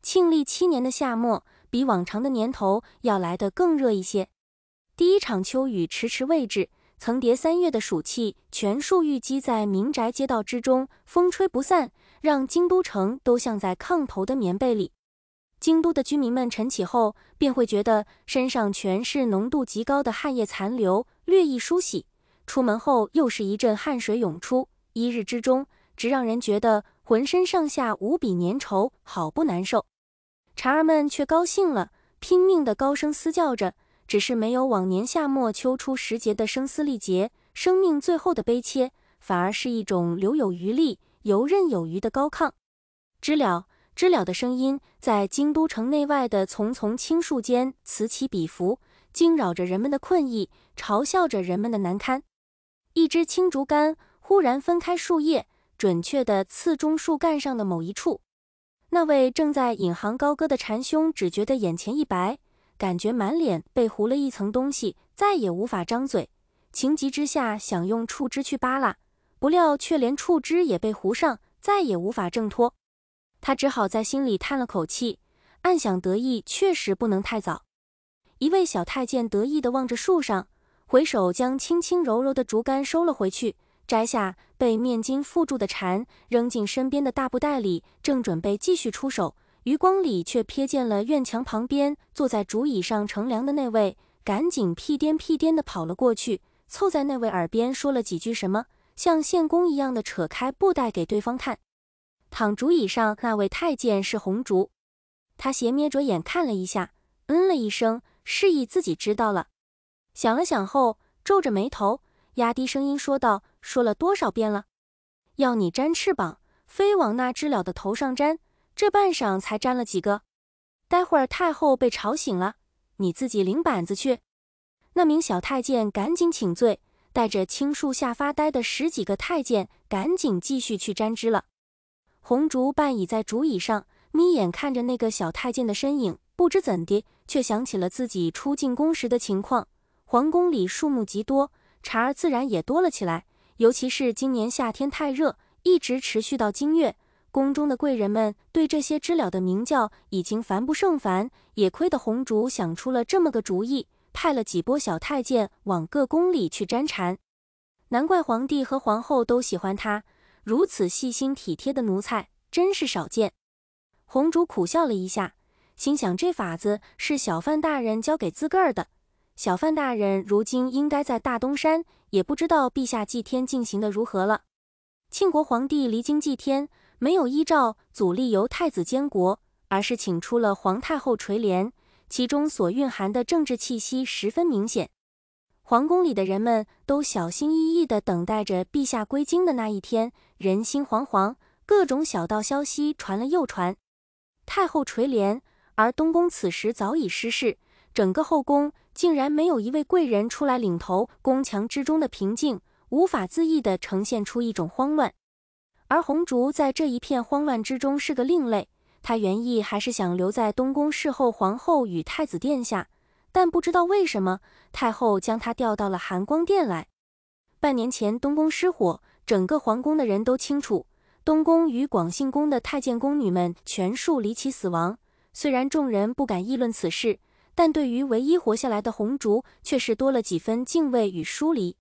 庆历七年的夏末，比往常的年头要来得更热一些。第一场秋雨迟迟未至，层叠三月的暑气全数淤积在民宅街道之中，风吹不散，让京都城都像在炕头的棉被里。京都的居民们晨起后便会觉得身上全是浓度极高的汗液残留，略一梳洗，出门后又是一阵汗水涌出。一日之中，直让人觉得浑身上下无比粘稠，好不难受。蝉儿们却高兴了，拼命地高声嘶叫着，只是没有往年夏末秋初时节的声嘶力竭，生命最后的悲切，反而是一种留有余力、游刃有余的高亢。知了，知了的声音在京都城内外的丛丛青树间此起彼伏，惊扰着人们的困意，嘲笑着人们的难堪。一只青竹竿。忽然分开树叶，准确的刺中树干上的某一处。那位正在引吭高歌的禅兄只觉得眼前一白，感觉满脸被糊了一层东西，再也无法张嘴。情急之下想用触枝去扒拉，不料却连触枝也被糊上，再也无法挣脱。他只好在心里叹了口气，暗想得意确实不能太早。一位小太监得意的望着树上，回手将轻轻柔柔的竹竿收了回去。摘下被面巾缚住的蝉，扔进身边的大布袋里，正准备继续出手，余光里却瞥见了院墙旁边坐在竹椅上乘凉的那位，赶紧屁颠屁颠地跑了过去，凑在那位耳边说了几句什么，像献公一样的扯开布袋给对方看。躺竹椅上那位太监是红烛，他斜眯着眼看了一下，嗯了一声，示意自己知道了。想了想后，皱着眉头，压低声音说道。说了多少遍了，要你粘翅膀，飞往那知了的头上粘。这半晌才粘了几个，待会儿太后被吵醒了，你自己领板子去。那名小太监赶紧请罪，带着青树下发呆的十几个太监，赶紧继续去粘织了。红烛半倚在竹椅上，眯眼看着那个小太监的身影，不知怎地却想起了自己初进宫时的情况。皇宫里树木极多，茬儿自然也多了起来。尤其是今年夏天太热，一直持续到今月，宫中的贵人们对这些知了的鸣叫已经烦不胜烦。也亏得红烛想出了这么个主意，派了几波小太监往各宫里去粘蝉。难怪皇帝和皇后都喜欢他，如此细心体贴的奴才真是少见。红烛苦笑了一下，心想这法子是小范大人教给自个儿的。小范大人如今应该在大东山，也不知道陛下祭天进行的如何了。庆国皇帝离京祭天，没有依照祖例由太子监国，而是请出了皇太后垂帘，其中所蕴含的政治气息十分明显。皇宫里的人们都小心翼翼地等待着陛下归京的那一天，人心惶惶，各种小道消息传了又传。太后垂帘，而东宫此时早已失势。整个后宫竟然没有一位贵人出来领头，宫墙之中的平静无法自抑地呈现出一种慌乱。而红烛在这一片慌乱之中是个另类，他原意还是想留在东宫侍候皇后与太子殿下，但不知道为什么太后将他调到了含光殿来。半年前东宫失火，整个皇宫的人都清楚，东宫与广信宫的太监宫女们全数离奇死亡。虽然众人不敢议论此事。但对于唯一活下来的红烛，却是多了几分敬畏与疏离。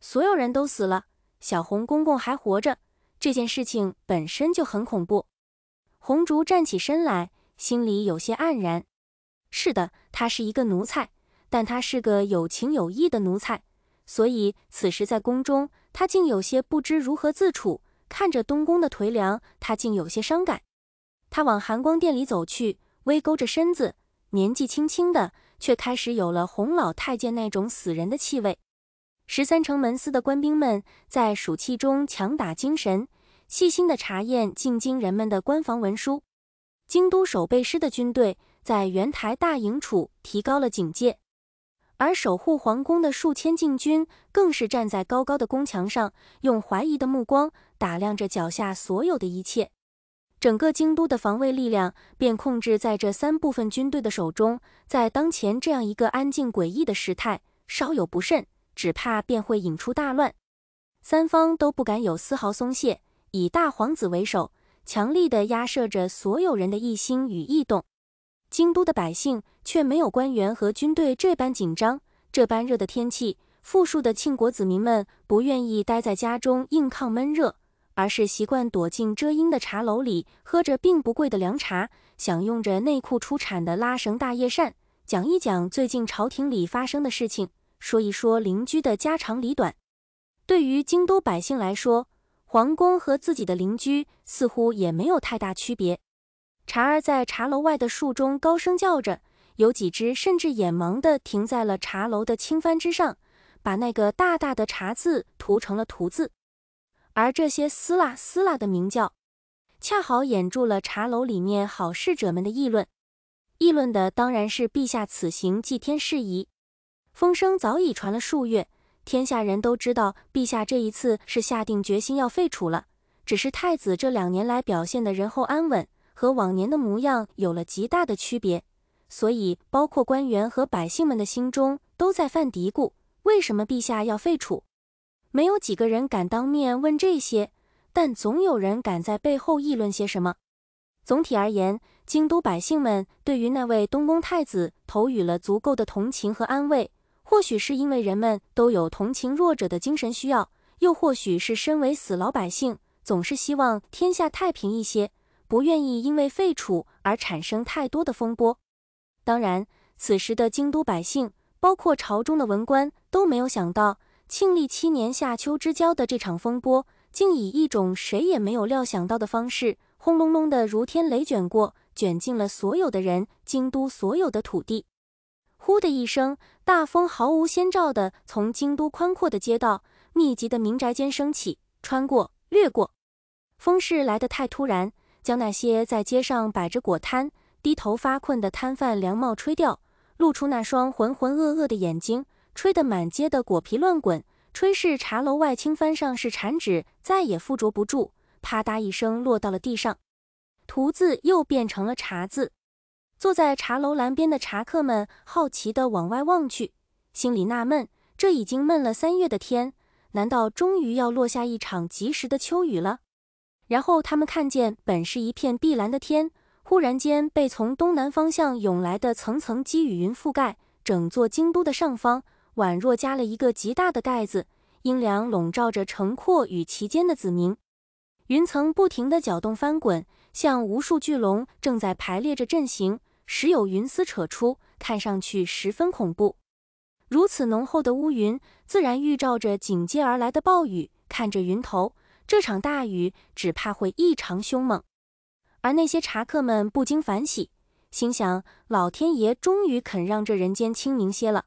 所有人都死了，小红公公还活着，这件事情本身就很恐怖。红烛站起身来，心里有些黯然。是的，他是一个奴才，但他是个有情有义的奴才。所以此时在宫中，他竟有些不知如何自处。看着东宫的颓凉，他竟有些伤感。他往寒光殿里走去，微勾着身子。年纪轻轻的，却开始有了洪老太监那种死人的气味。十三城门司的官兵们在暑气中强打精神，细心的查验进京人们的官房文书。京都守备师的军队在圆台大营处提高了警戒，而守护皇宫的数千禁军更是站在高高的宫墙上，用怀疑的目光打量着脚下所有的一切。整个京都的防卫力量便控制在这三部分军队的手中。在当前这样一个安静诡异的时态，稍有不慎，只怕便会引出大乱。三方都不敢有丝毫松懈，以大皇子为首，强力的压慑着所有人的异心与异动。京都的百姓却没有官员和军队这般紧张。这般热的天气，富庶的庆国子民们不愿意待在家中硬抗闷热。而是习惯躲进遮阴的茶楼里，喝着并不贵的凉茶，享用着内库出产的拉绳大叶扇，讲一讲最近朝廷里发生的事情，说一说邻居的家长里短。对于京都百姓来说，皇宫和自己的邻居似乎也没有太大区别。茶儿在茶楼外的树中高声叫着，有几只甚至眼盲的停在了茶楼的青帆之上，把那个大大的“茶”字涂成了“涂”字。而这些嘶啦嘶啦的鸣叫，恰好掩住了茶楼里面好事者们的议论。议论的当然是陛下此行祭天事宜。风声早已传了数月，天下人都知道陛下这一次是下定决心要废除了。只是太子这两年来表现的仁厚安稳，和往年的模样有了极大的区别，所以包括官员和百姓们的心中都在犯嘀咕：为什么陛下要废除？没有几个人敢当面问这些，但总有人敢在背后议论些什么。总体而言，京都百姓们对于那位东宫太子投予了足够的同情和安慰。或许是因为人们都有同情弱者的精神需要，又或许是身为死老百姓，总是希望天下太平一些，不愿意因为废黜而产生太多的风波。当然，此时的京都百姓，包括朝中的文官，都没有想到。庆历七年夏秋之交的这场风波，竟以一种谁也没有料想到的方式，轰隆隆的如天雷卷过，卷进了所有的人，京都所有的土地。呼的一声，大风毫无先兆地从京都宽阔的街道、密集的民宅间升起，穿过、掠过。风势来得太突然，将那些在街上摆着果摊、低头发困的摊贩凉帽吹掉，露出那双浑浑噩噩的眼睛。吹得满街的果皮乱滚，吹是茶楼外青帆上是残纸，再也附着不住，啪嗒一声落到了地上。图字又变成了茶字。坐在茶楼栏边的茶客们好奇地往外望去，心里纳闷：这已经闷了三月的天，难道终于要落下一场及时的秋雨了？然后他们看见，本是一片碧蓝的天，忽然间被从东南方向涌来的层层积雨云覆盖，整座京都的上方。宛若加了一个极大的盖子，阴凉笼罩着城廓与其间的子民。云层不停地搅动翻滚，像无数巨龙正在排列着阵型，时有云丝扯出，看上去十分恐怖。如此浓厚的乌云，自然预兆着紧接而来的暴雨。看着云头，这场大雨只怕会异常凶猛。而那些茶客们不禁反喜，心想：老天爷终于肯让这人间清明些了。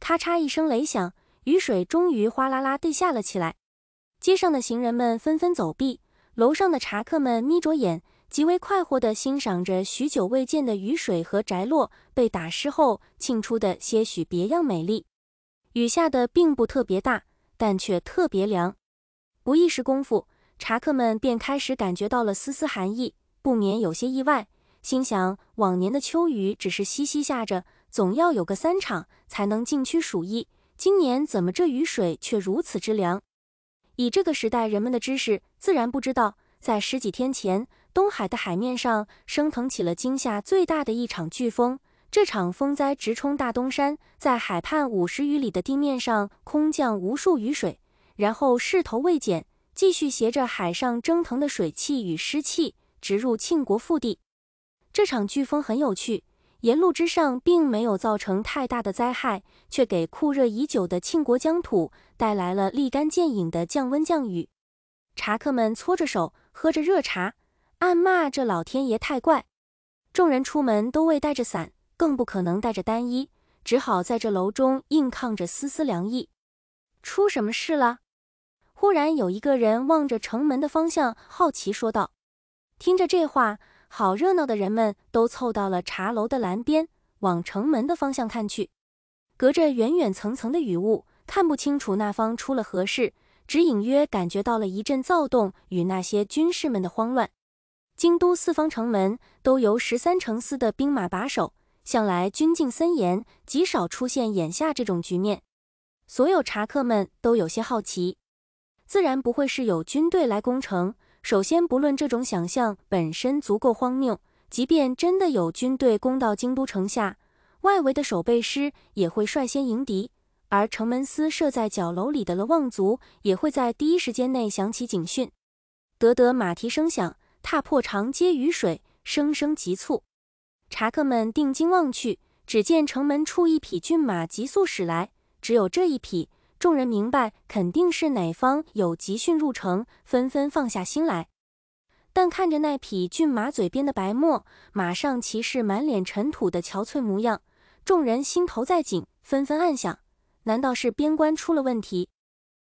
咔嚓一声雷响，雨水终于哗啦啦地下了起来。街上的行人们纷纷走避，楼上的茶客们眯着眼，极为快活地欣赏着许久未见的雨水和宅落被打湿后沁出的些许别样美丽。雨下的并不特别大，但却特别凉。不一时功夫，茶客们便开始感觉到了丝丝寒意，不免有些意外，心想往年的秋雨只是淅淅下着。总要有个三场，才能尽区鼠疫。今年怎么这雨水却如此之凉？以这个时代人们的知识，自然不知道，在十几天前，东海的海面上升腾起了今夏最大的一场飓风。这场风灾直冲大东山，在海畔五十余里的地面上空降无数雨水，然后势头未减，继续携着海上蒸腾的水汽与湿气，直入庆国腹地。这场飓风很有趣。沿路之上并没有造成太大的灾害，却给酷热已久的庆国疆土带来了立竿见影的降温降雨。茶客们搓着手，喝着热茶，暗骂这老天爷太怪。众人出门都未带着伞，更不可能带着单衣，只好在这楼中硬抗着丝丝凉意。出什么事了？忽然有一个人望着城门的方向，好奇说道：“听着这话。”好热闹的人们都凑到了茶楼的栏边，往城门的方向看去。隔着远远层层的雨雾，看不清楚那方出了何事，只隐约感觉到了一阵躁动与那些军士们的慌乱。京都四方城门都由十三城司的兵马把守，向来军境森严，极少出现眼下这种局面。所有茶客们都有些好奇，自然不会是有军队来攻城。首先，不论这种想象本身足够荒谬，即便真的有军队攻到京都城下，外围的守备师也会率先迎敌，而城门司设在角楼里的了望族也会在第一时间内响起警讯。得得马蹄声响，踏破长街雨水声声急促。茶客们定睛望去，只见城门处一匹骏马急速驶来，只有这一匹。众人明白，肯定是哪方有急讯入城，纷纷放下心来。但看着那匹骏马嘴边的白沫，马上骑士满脸尘土的憔悴模样，众人心头在紧，纷纷暗想：难道是边关出了问题？